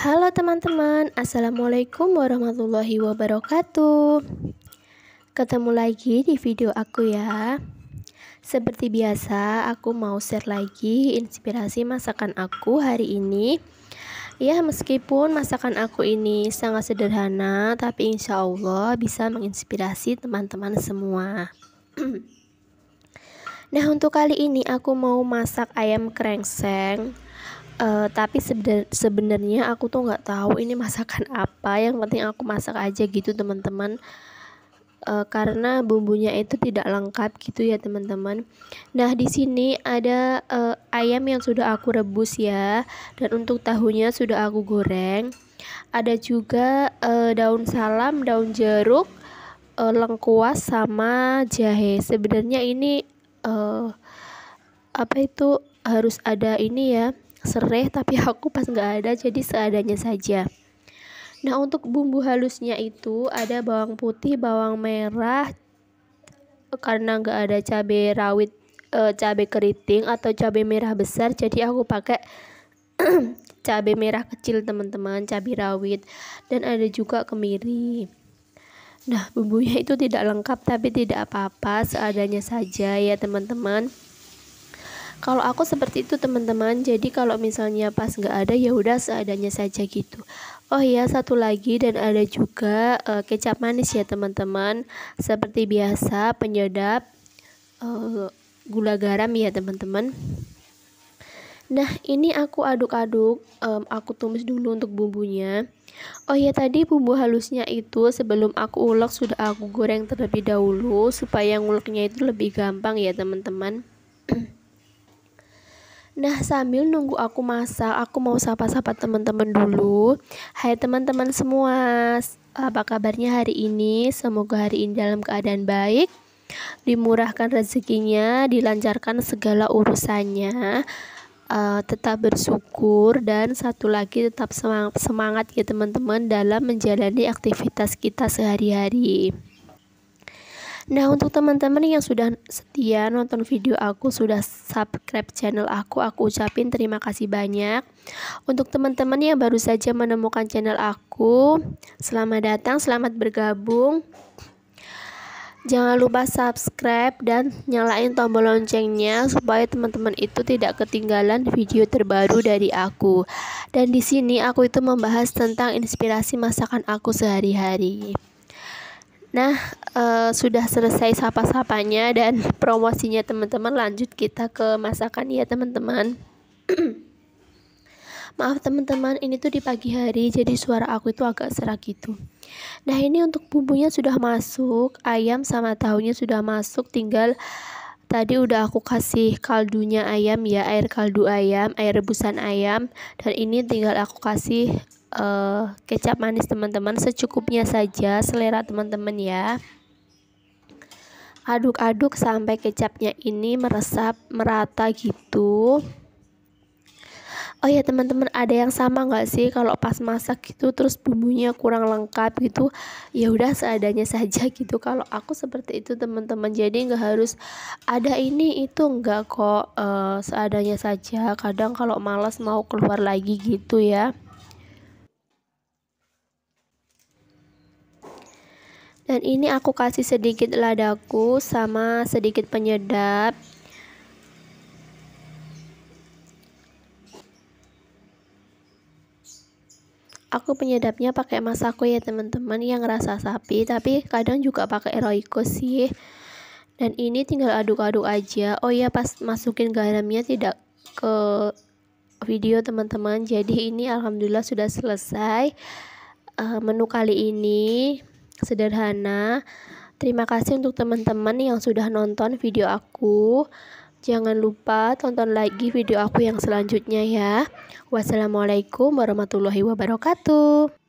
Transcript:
Halo teman-teman, Assalamualaikum warahmatullahi wabarakatuh Ketemu lagi di video aku ya Seperti biasa, aku mau share lagi inspirasi masakan aku hari ini Ya meskipun masakan aku ini sangat sederhana Tapi insya Allah bisa menginspirasi teman-teman semua Nah untuk kali ini aku mau masak ayam krengseng uh, tapi sebenarnya aku tuh nggak tahu ini masakan apa yang penting aku masak aja gitu teman-teman uh, karena bumbunya itu tidak lengkap gitu ya teman-teman. Nah di sini ada uh, ayam yang sudah aku rebus ya dan untuk tahunya sudah aku goreng. Ada juga uh, daun salam, daun jeruk, uh, lengkuas sama jahe. Sebenarnya ini uh, apa itu harus ada ini ya serai tapi aku pas nggak ada jadi seadanya saja nah untuk bumbu halusnya itu ada bawang putih bawang merah karena nggak ada cabai rawit e, eh, cabai keriting atau cabai merah besar jadi aku pakai cabai merah kecil teman-teman cabai rawit dan ada juga kemiri nah bumbunya itu tidak lengkap tapi tidak apa-apa seadanya saja ya teman-teman kalau aku seperti itu teman-teman, jadi kalau misalnya pas nggak ada ya udah seadanya saja gitu. Oh iya satu lagi dan ada juga uh, kecap manis ya teman-teman. Seperti biasa penyedap uh, gula garam ya teman-teman. Nah, ini aku aduk-aduk, um, aku tumis dulu untuk bumbunya. Oh ya, tadi bumbu halusnya itu sebelum aku ulek sudah aku goreng terlebih dahulu supaya nguleknya itu lebih gampang ya, teman-teman. Nah, sambil nunggu aku masak, aku mau sapa-sapa teman-teman dulu. Hai teman-teman semua, apa kabarnya hari ini? Semoga hari ini dalam keadaan baik, dimurahkan rezekinya, dilancarkan segala urusannya. Uh, tetap bersyukur dan satu lagi tetap semangat, semangat ya teman-teman dalam menjalani aktivitas kita sehari-hari. Nah, untuk teman-teman yang sudah setia nonton video aku, sudah subscribe channel aku, aku ucapin terima kasih banyak. Untuk teman-teman yang baru saja menemukan channel aku, selamat datang, selamat bergabung. Jangan lupa subscribe dan nyalain tombol loncengnya supaya teman-teman itu tidak ketinggalan video terbaru dari aku. Dan di sini aku itu membahas tentang inspirasi masakan aku sehari-hari. Nah, uh, sudah selesai sapa-sapanya dan promosinya teman-teman. Lanjut kita ke masakan ya teman-teman. Maaf teman-teman, ini tuh di pagi hari jadi suara aku itu agak serak gitu. Nah, ini untuk bumbunya sudah masuk, ayam sama tahunya sudah masuk, tinggal tadi udah aku kasih kaldunya ayam ya, air kaldu ayam, air rebusan ayam dan ini tinggal aku kasih uh, kecap manis teman-teman secukupnya saja selera teman-teman ya aduk-aduk sampai kecapnya ini meresap merata gitu Oh ya teman-teman ada yang sama nggak sih kalau pas masak gitu terus bumbunya kurang lengkap gitu ya udah seadanya saja gitu kalau aku seperti itu teman-teman jadi nggak harus ada ini itu nggak kok uh, seadanya saja kadang kalau malas mau keluar lagi gitu ya dan ini aku kasih sedikit ladaku sama sedikit penyedap aku penyedapnya pakai masako ya teman-teman yang rasa sapi tapi kadang juga pakai roiko sih dan ini tinggal aduk-aduk aja oh ya pas masukin garamnya tidak ke video teman-teman jadi ini alhamdulillah sudah selesai eh, menu kali ini sederhana. Terima kasih untuk teman-teman yang sudah nonton video aku. Jangan lupa tonton lagi video aku yang selanjutnya ya. Wassalamualaikum warahmatullahi wabarakatuh.